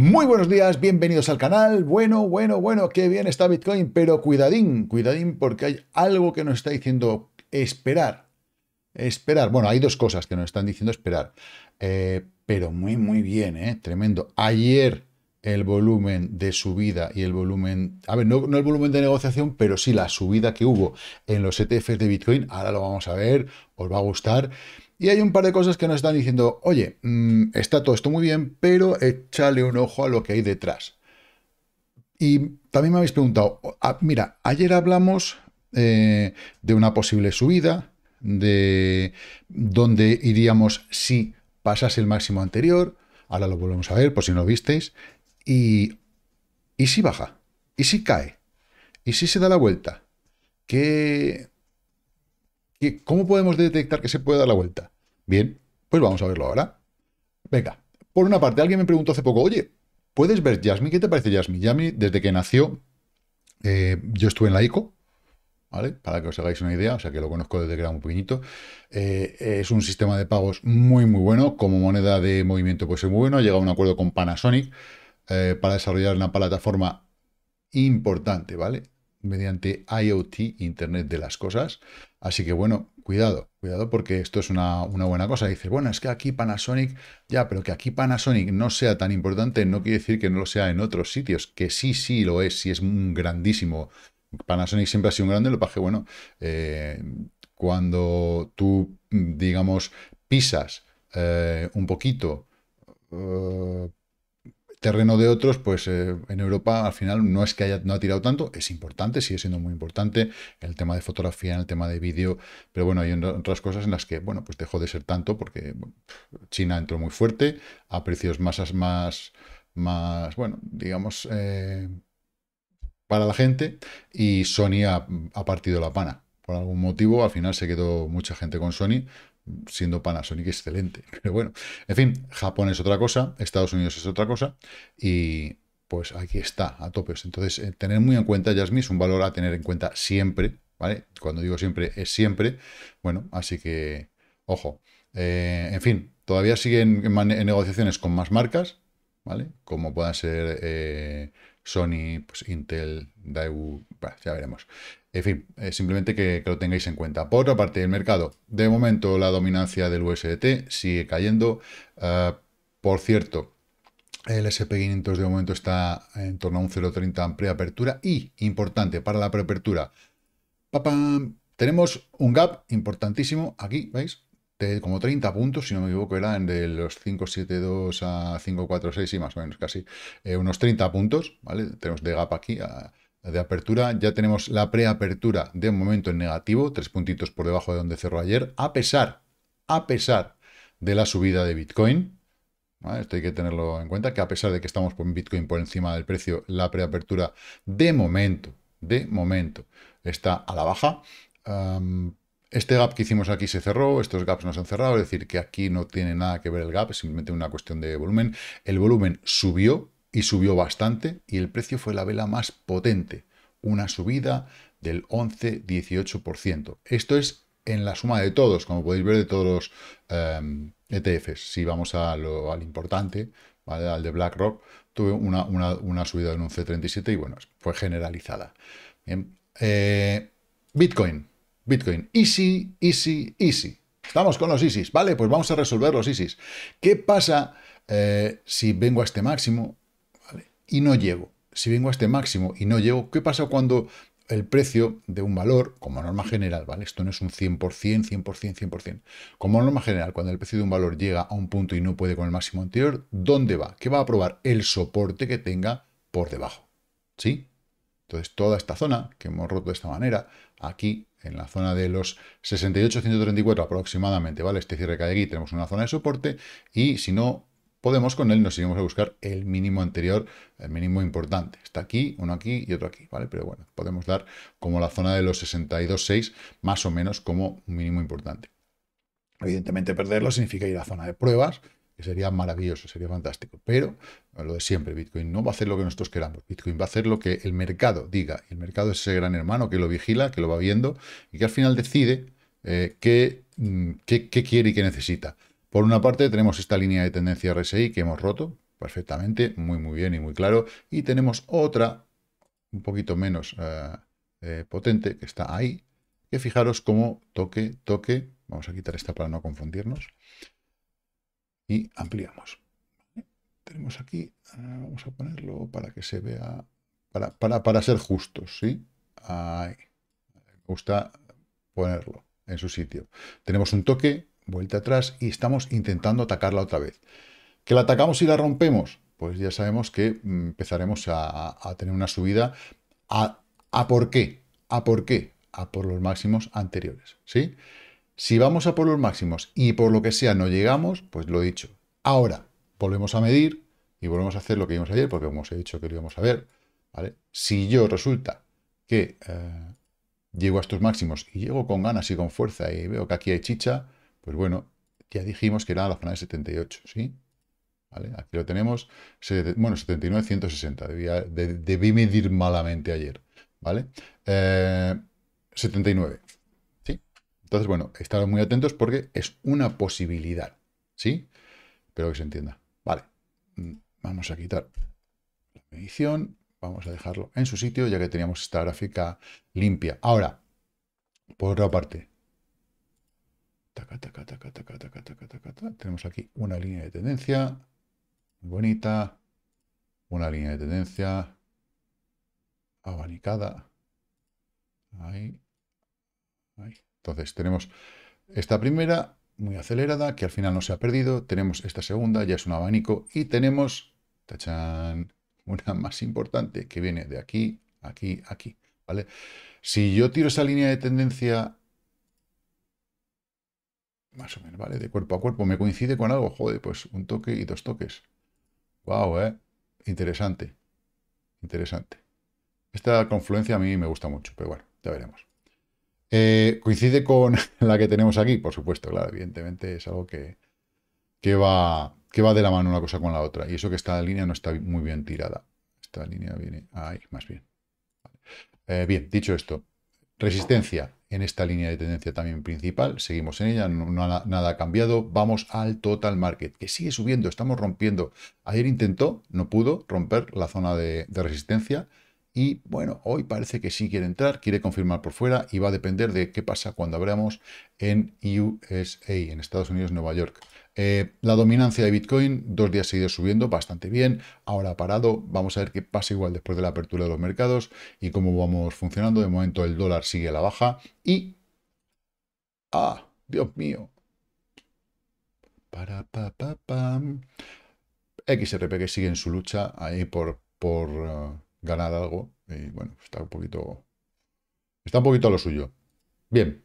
Muy buenos días, bienvenidos al canal. Bueno, bueno, bueno, qué bien está Bitcoin, pero cuidadín, cuidadín porque hay algo que nos está diciendo esperar. Esperar. Bueno, hay dos cosas que nos están diciendo esperar. Eh, pero muy, muy bien, eh, tremendo. Ayer el volumen de subida y el volumen, a ver, no, el volumen de negociación, pero sí la subida que hubo en los ETFs de Bitcoin, ahora lo vamos a ver, os va a gustar. Y hay un par de cosas que nos están diciendo, oye, mm, está todo esto muy bien, pero échale un ojo a lo que hay detrás. Y también me habéis preguntado, ah, mira, ayer hablamos eh, de una posible subida, de dónde iríamos si pasase el máximo anterior, ahora lo volvemos a ver por si no lo visteis, y, y si baja, y si cae, y si se da la vuelta, que... ¿Cómo podemos detectar que se puede dar la vuelta? Bien, pues vamos a verlo ahora. Venga, por una parte, alguien me preguntó hace poco, oye, ¿puedes ver Jasmine? ¿Qué te parece Jasmine? Jasmine, desde que nació, eh, yo estuve en la ICO, ¿vale? Para que os hagáis una idea, o sea que lo conozco desde que era muy pequeñito. Eh, es un sistema de pagos muy, muy bueno. Como moneda de movimiento pues es muy bueno. llegado a un acuerdo con Panasonic eh, para desarrollar una plataforma importante, ¿vale? mediante IoT, Internet de las Cosas. Así que bueno, cuidado, cuidado porque esto es una, una buena cosa. dice bueno, es que aquí Panasonic, ya, pero que aquí Panasonic no sea tan importante no quiere decir que no lo sea en otros sitios, que sí, sí lo es, sí es un grandísimo. Panasonic siempre ha sido un grande, lo paje bueno, eh, cuando tú, digamos, pisas eh, un poquito, eh, terreno de otros, pues eh, en Europa al final no es que haya, no ha tirado tanto, es importante, sigue siendo muy importante el tema de fotografía, el tema de vídeo, pero bueno, hay otras cosas en las que, bueno, pues dejó de ser tanto porque China entró muy fuerte a precios masas más, más, bueno, digamos, eh, para la gente y Sony ha, ha partido la pana. Por algún motivo, al final se quedó mucha gente con Sony, siendo Panasonic excelente. Pero bueno, en fin, Japón es otra cosa, Estados Unidos es otra cosa y pues aquí está, a tope, Entonces, eh, tener muy en cuenta, Jasmine es un valor a tener en cuenta siempre, ¿vale? Cuando digo siempre, es siempre. Bueno, así que, ojo. Eh, en fin, todavía siguen en, negociaciones con más marcas, ¿vale? Como puedan ser eh, Sony, pues Intel, Daewoo, ya veremos. En fin, eh, simplemente que, lo tengáis en cuenta. Por otra parte, el mercado. De momento la dominancia del USDT sigue cayendo. Eh, por cierto, el SP500 de momento está en torno a un 0,30 en preapertura. Y, importante, para la preapertura, tenemos un gap importantísimo aquí, ¿veis? De como 30 puntos, si no me equivoco, eran de los 572 a 546 y más o menos casi, eh, unos 30 puntos, ¿vale? Tenemos de gap aquí, a, de apertura. Ya tenemos la preapertura de momento en negativo, tres puntitos por debajo de donde cerró ayer, a pesar, a pesar de la subida de Bitcoin. Esto hay que tenerlo en cuenta, que a pesar de que estamos con Bitcoin por encima del precio, la preapertura de momento, de momento, está a la baja. este gap que hicimos aquí se cerró, estos gaps no se han cerrado, es decir, que aquí no tiene nada que ver el gap, es simplemente una cuestión de volumen. El volumen subió, y subió bastante y el precio fue la vela más potente, una subida del 11-18%. Esto es en la suma de todos, como podéis ver de todos los ETFs. Em, e si vamos al importante, ¿vale? al de BlackRock, tuve una, una, subida del un 11.37 y bueno, fue generalizada. Bien. Eh, Bitcoin, Bitcoin, easy, easy, easy. Estamos con los ISIS, ¿vale? Pues vamos a resolver los ISIS. ¿Qué pasa eh, si vengo a este máximo y no llego. Si vengo a este máximo y no llego, ¿qué pasa cuando el precio de un valor, como norma general, ¿vale? Esto no es un 100%, 100%, 100%. Como norma general, cuando el precio de un valor llega a un punto y no puede con el máximo anterior, ¿dónde va? ¿Qué va a probar? El soporte que tenga por debajo. ¿Sí? Entonces, toda esta zona que hemos roto de esta manera, aquí en la zona de los 134 aproximadamente, ¿vale? Este cierre que hay aquí tenemos una zona de soporte y si no podemos con él, nos iremos a buscar el mínimo anterior, el mínimo importante. Está aquí, uno aquí y otro aquí, ¿vale? Pero bueno, podemos dar como la zona de los 62.6 más o menos como un mínimo importante. Evidentemente perderlo significa ir a la zona de pruebas, que sería maravilloso, sería fantástico. Pero lo de siempre, Bitcoin no va a hacer lo que nosotros queramos. Bitcoin va a hacer lo que el mercado diga. El mercado es ese gran hermano que lo vigila, que lo va viendo y que al final decide eh, mm, qué, qué, quiere y qué necesita. Por una parte tenemos esta línea de tendencia RSI que hemos roto perfectamente, muy muy bien y muy claro. Y tenemos otra un poquito menos eh, eh, potente que está ahí. Que fijaros cómo toque, toque. Vamos a quitar esta para no confundirnos. Y ampliamos. Tenemos aquí, eh, vamos a ponerlo para que se vea, para, para ser justos, ¿sí? Ahí. Me gusta ponerlo en su sitio. Tenemos un toque vuelta atrás y estamos intentando atacarla otra vez. ¿Que la atacamos y la rompemos? Pues ya sabemos que mm, empezaremos a, tener una subida a, por qué, a por qué, a por los máximos anteriores, ¿sí? Si vamos a por los máximos y por lo que sea no llegamos, pues lo he dicho. Ahora, volvemos a medir y volvemos a hacer lo que vimos ayer, porque como os he dicho que lo íbamos a ver, Si yo resulta que eh, llego a estos máximos y llego con ganas y con fuerza y veo que aquí hay chicha, pues bueno, ya dijimos que era la zona de 78, ¿sí? ¿Vale? Aquí lo tenemos, bueno, 79, 160, debí medir malamente ayer, ¿vale? 79, eh, ¿sí? Entonces, bueno, estar muy atentos porque es una posibilidad, ¿sí? Espero que se entienda. Vale, mm, vamos a quitar la medición, vamos a dejarlo en su sitio, ya que teníamos esta gráfica limpia. Ahora, por otra parte, tenemos aquí una línea de tendencia. bonita. Una línea de tendencia. Abanicada. Entonces tenemos esta primera muy acelerada que al final no se ha perdido. Tenemos esta segunda, ya es un abanico. Y tenemos, tachan, una más importante que viene de aquí, aquí, aquí. ¿vale? Si yo tiro esa línea de tendencia más o menos, ¿vale? De cuerpo a cuerpo. ¿Me coincide con algo? Joder, pues un toque y dos toques. Wow, ¿eh? Interesante. Interesante. Esta confluencia a mí me gusta mucho, pero bueno, ya veremos. Eh, coincide con la que tenemos aquí, por supuesto, claro, evidentemente es algo que, va, que va de la mano una cosa con la otra. Y eso que esta línea no está muy bien tirada. Esta línea viene ahí, más bien. Eh, bien, dicho esto, Resistencia en esta línea de tendencia también principal, seguimos en ella, no, nada ha cambiado, vamos al total market, que sigue subiendo, estamos rompiendo. Ayer intentó, no pudo romper la zona de resistencia, y bueno, hoy parece que sí quiere entrar, quiere confirmar por fuera y va a depender de qué pasa cuando abramos en USA, en Estados Unidos, Nueva York. Eh, la dominancia de Bitcoin, dos días seguidos subiendo, bastante bien. Ahora parado, vamos a ver qué pasa igual después de la apertura de los mercados y cómo vamos funcionando. De momento el dólar sigue a la baja y... ¡Ah! ¡Dios mío! Para, pa, pa, XRP que sigue en su lucha ahí por... por eh, ganar algo. Y bueno, está un poquito. Está un poquito a lo suyo. Bien.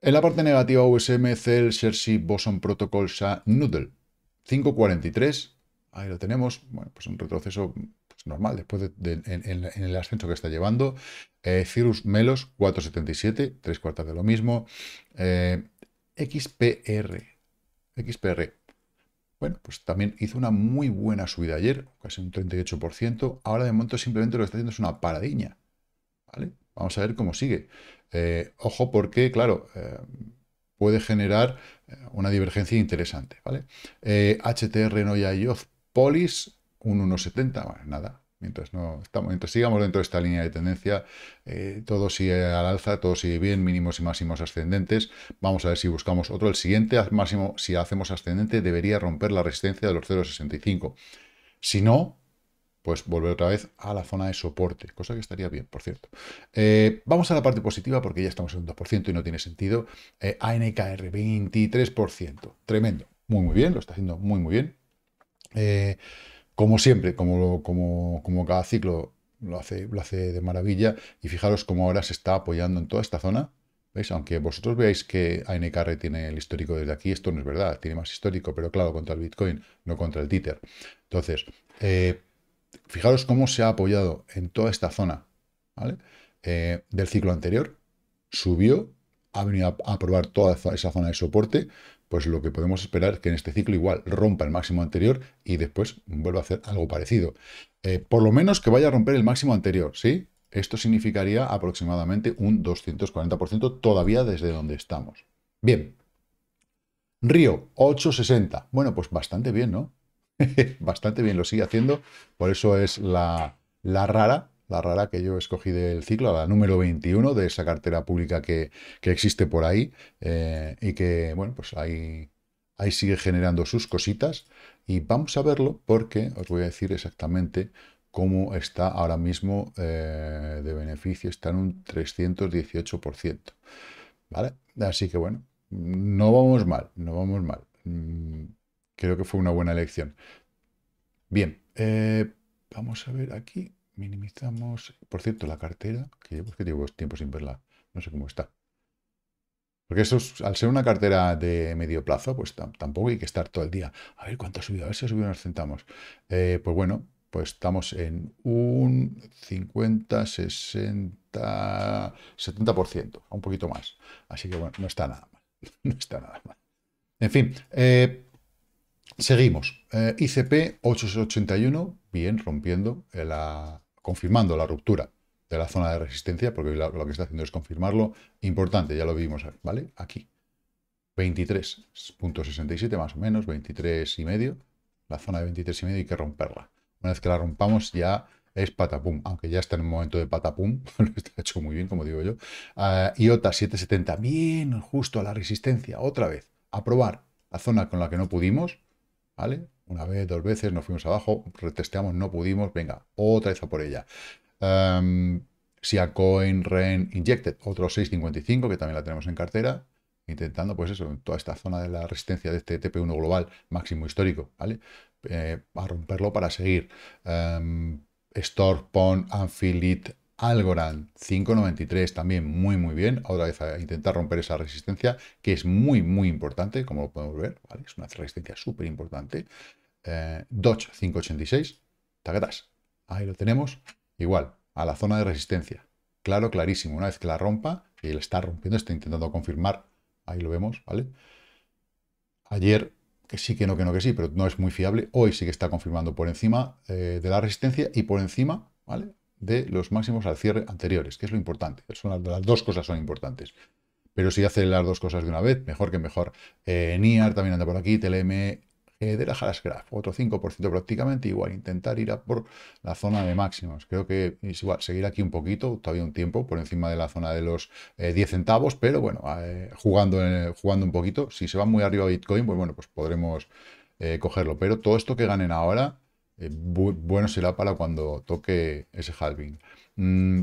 En la parte negativa, USM, Cell, Cersei, Boson Protocol, Sa, Noodle. 5.43. Ahí lo tenemos. Bueno, pues un retroceso pues, normal después de, en, el ascenso que está llevando. Eh, Cirrus Melos, 4.77. Tres cuartas de lo mismo. Eh, XPR. XPR. Bueno, pues también hizo una muy buena subida ayer, casi un 38%. Ahora de momento simplemente lo que está haciendo es una paradiña. ¿Vale? Vamos a ver cómo sigue. Eh, ojo porque, claro, eh, puede generar eh, una divergencia interesante. ¿vale? HTR, no y Oz, Polis, un 1,70. Bueno, nada, Mientras, no, estamos, sigamos dentro de esta línea de tendencia, eh, todo sigue al alza, todo sigue bien, mínimos y máximos ascendentes. Vamos a ver si buscamos otro. El siguiente máximo, si hacemos ascendente, debería romper la resistencia de los 0,65. Si no, pues volver otra vez a la zona de soporte, cosa que estaría bien, por cierto. Eh, vamos a la parte positiva porque ya estamos en un 2% y no tiene sentido. Eh, ANKR, 23%. Tremendo. Muy, muy bien, lo está haciendo muy, muy bien. Eh, como siempre, como, como, cada ciclo lo hace, lo de maravilla. Y fijaros cómo ahora se está apoyando en toda esta zona. ¿Veis? Aunque vosotros veáis que ANKR tiene el histórico desde aquí, esto no es verdad, tiene más histórico, pero claro, contra el Bitcoin, no contra el Tether. Entonces, eh, fijaros cómo se ha apoyado en toda esta zona eh, del ciclo anterior, subió, ha venido a, a, probar toda esa zona de soporte, pues lo que podemos esperar es que en este ciclo igual rompa el máximo anterior y después vuelva a hacer algo parecido. Eh, por lo menos que vaya a romper el máximo anterior, ¿sí? Esto significaría aproximadamente un 240% todavía desde donde estamos. Bien. Río, 860. Bueno, pues bastante bien, ¿no? bastante bien, lo sigue haciendo. Por eso es la, la rara, la rara que yo escogí del ciclo, la número 21 de esa cartera pública que, existe por ahí eh, y que, bueno, pues ahí, ahí sigue generando sus cositas y vamos a verlo porque os voy a decir exactamente cómo está ahora mismo eh, de beneficio, está en un 318%, ¿vale? Así que, bueno, no vamos mal, no vamos mal. Mm, creo que fue una buena elección. Bien, eh, vamos a ver aquí. Minimizamos. Por cierto, la cartera, pues, que llevo, tiempo sin verla. No sé cómo está. Porque eso, es, al ser una cartera de medio plazo, pues tampoco hay que estar todo el día. A ver cuánto ha subido, a ver si ha subido unos centamos. Eh, pues bueno, pues estamos en un 50, 60, 70%, un poquito más. Así que bueno, no está nada mal. No está nada mal. En fin, eh, seguimos. Eh, ICP 881, bien, rompiendo la, confirmando la ruptura de la zona de resistencia, porque lo que está haciendo es confirmarlo. Importante, ya lo vimos, ¿vale? Aquí. 23.67 más o menos, 23 y medio. La zona de 23 y medio hay que romperla. Una vez que la rompamos ya es patapum, aunque ya está en un momento de patapum, lo está hecho muy bien, como digo yo. Ah, IOTA 770, bien justo a la resistencia, otra vez, a probar la zona con la que no pudimos, ¿vale? Una vez, dos veces, nos fuimos abajo, retesteamos, no pudimos, venga, otra vez a por ella. si em, Sia Coin, Ren, Injected, otro 6.55 que también la tenemos en cartera, intentando pues eso, en toda esta zona de la resistencia de este TP1 global máximo histórico, ¿vale? Eh, a romperlo para seguir. Um, em, Store, Pond, Anfield, Algorand 593 también muy muy bien, otra vez a intentar romper esa resistencia que es muy muy importante, como podemos ver, es una resistencia súper importante. Eh, Dodge 586, ¡Tacatás! ahí lo tenemos, igual, a la zona de resistencia, claro, clarísimo, una vez que la rompa, y la está rompiendo, está intentando confirmar, ahí lo vemos, ¿vale? Ayer que sí, que no, que no, que sí, pero no es muy fiable, hoy sí que está confirmando por encima eh, de la resistencia y por encima, ¿vale? de los máximos al cierre anteriores, que es lo importante. las dos cosas son importantes. Pero si hace las dos cosas de una vez, mejor que mejor. Eh, NIAR también anda por aquí, TLM, de la Graph, otro 5% prácticamente igual, intentar ir a por la zona de máximos. Creo que es igual, seguir aquí un poquito, todavía un tiempo, por encima de la zona de los 10 eh, centavos, pero bueno, eh, jugando, jugando un poquito, si se va muy arriba Bitcoin, pues bueno, pues podremos cogerlo. Pero todo esto que ganen ahora, eh, bueno será para cuando toque ese halving. Mm,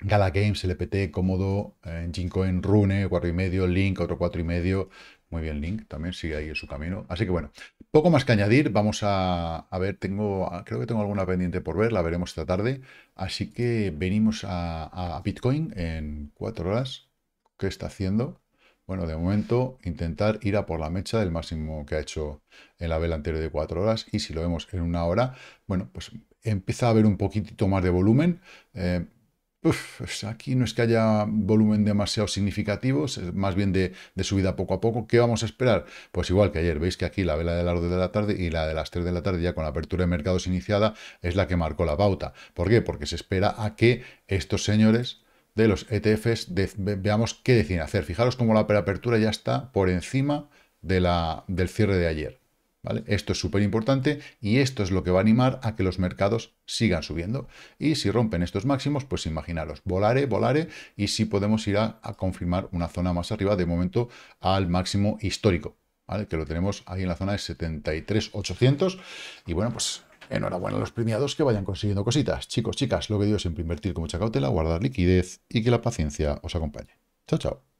Gala Games, LPT, cómodo, eh, en Rune, y medio Link, otro y medio Muy bien, Link también sigue ahí en su camino. Así que bueno, poco más que añadir. Vamos a, ver, tengo, creo que tengo alguna pendiente por ver, la veremos esta tarde. Así que venimos a, a Bitcoin en cuatro horas. ¿Qué está haciendo? Bueno, de momento intentar ir a por la mecha del máximo que ha hecho en la vela anterior de cuatro horas y si lo vemos en una hora, bueno, pues empieza a haber un poquitito más de volumen. Eh, pues aquí no es que haya volumen demasiado significativo, es más bien de, subida poco a poco. ¿Qué vamos a esperar? Pues igual que ayer, veis que aquí la vela de las 2 de la tarde y la de las 3 de la tarde, ya con la apertura de mercados iniciada, es la que marcó la pauta. ¿Por qué? Porque se espera a que estos señores de los ETFs, veamos qué deciden hacer. Fijaros cómo la apertura ya está por encima de la, del cierre de ayer. ¿Vale? Esto es súper importante y esto es lo que va a animar a que los mercados sigan subiendo. Y si rompen estos máximos, pues imaginaros, volare, volare y si podemos ir a, confirmar una zona más arriba, de momento al máximo histórico, ¿vale? que lo tenemos ahí en la zona de 73.800 y bueno, pues Enhorabuena a los premiados que vayan consiguiendo cositas. Chicos, chicas, lo que digo es siempre invertir con mucha cautela, guardar liquidez y que la paciencia os acompañe. Chao, chao.